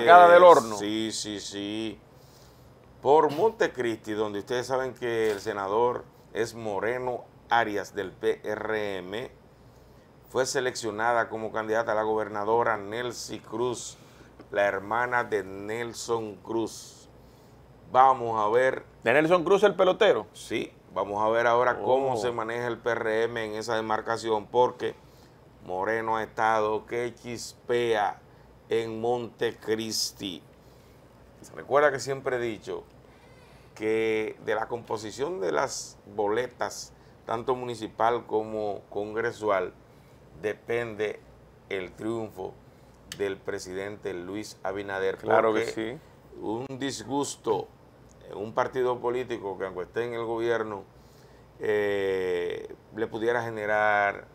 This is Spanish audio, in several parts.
sacada del horno. Sí, sí, sí. Por Montecristi, donde ustedes saben que el senador es Moreno Arias del PRM, fue seleccionada como candidata a la gobernadora Nelcy Cruz, la hermana de Nelson Cruz. Vamos a ver. ¿De Nelson Cruz el pelotero? Sí, vamos a ver ahora cómo oh. se maneja el PRM en esa demarcación, porque Moreno ha estado que chispea en Montecristi. Se recuerda que siempre he dicho que de la composición de las boletas, tanto municipal como congresual, depende el triunfo del presidente Luis Abinader. Claro que sí. Un disgusto, un partido político que aunque esté en el gobierno, eh, le pudiera generar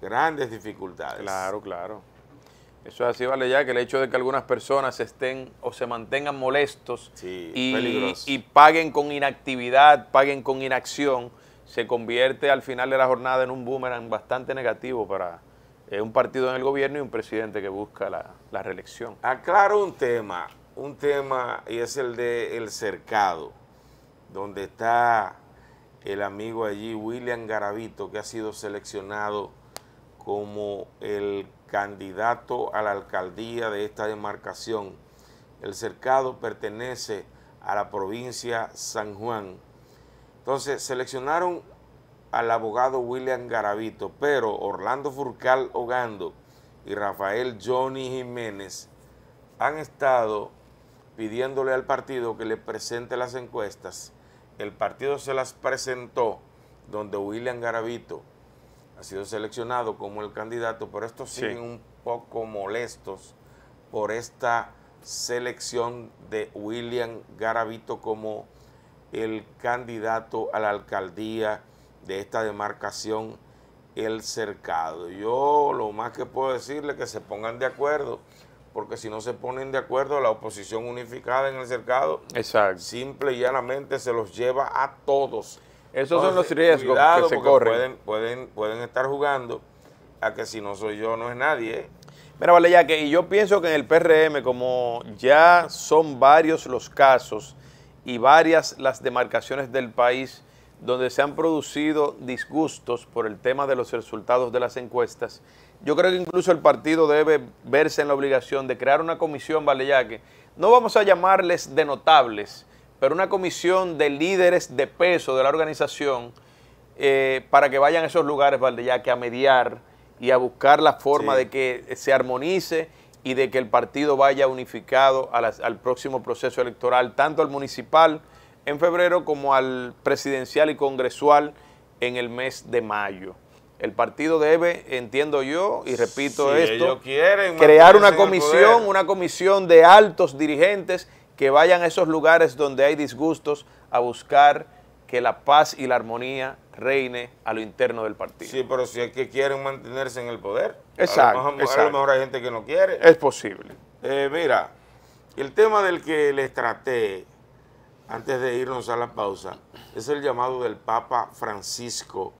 grandes dificultades. Claro, claro. Eso así, vale, ya que el hecho de que algunas personas estén o se mantengan molestos y, paguen con inactividad, paguen con inacción, se convierte al final de la jornada en un boomerang bastante negativo para eh, un partido en el gobierno y un presidente que busca la, la reelección. Aclaro un tema, un tema y es el de el cercado, donde está el amigo allí, William Garavito, que ha sido seleccionado como el candidato a la alcaldía de esta demarcación. El cercado pertenece a la provincia San Juan. Entonces seleccionaron al abogado William Garavito, pero Orlando Furcal Ogando y Rafael Johnny Jiménez han estado pidiéndole al partido que le presente las encuestas. El partido se las presentó donde William Garavito ha sido seleccionado como el candidato, pero estos siguen un poco molestos por esta selección de William Garavito como el candidato a la alcaldía de esta demarcación, el cercado. Yo lo más que puedo decirle es que se pongan de acuerdo, porque si no se ponen de acuerdo, la oposición unificada en el cercado, simple y llanamente se los lleva a todos esos son los riesgos que se corren. Pueden, estar jugando a que si no soy yo, no es nadie. ¿eh? Mira, vale, ya y yo pienso que en el PRM, como ya son varios los casos y varias las demarcaciones del país donde se han producido disgustos por el tema de los resultados de las encuestas, yo creo que incluso el partido debe verse en la obligación de crear una comisión, vale, ya no vamos a llamarles de notables, pero una comisión de líderes de peso de la organización eh, para que vayan a esos lugares, que a mediar y a buscar la forma de que se armonice y de que el partido vaya unificado al próximo proceso electoral, tanto al municipal en febrero como al presidencial y congresual en el mes de mayo. El partido debe, entiendo yo, y repito esto, crear una comisión, una comisión de altos dirigentes que vayan a esos lugares donde hay disgustos a buscar que la paz y la armonía reine a lo interno del partido. Sí, pero si es que quieren mantenerse en el poder. Exacto. A lo mejor, hay gente que no quiere. Es posible. Eh, mira, el tema del que les traté antes de irnos a la pausa es el llamado del Papa Francisco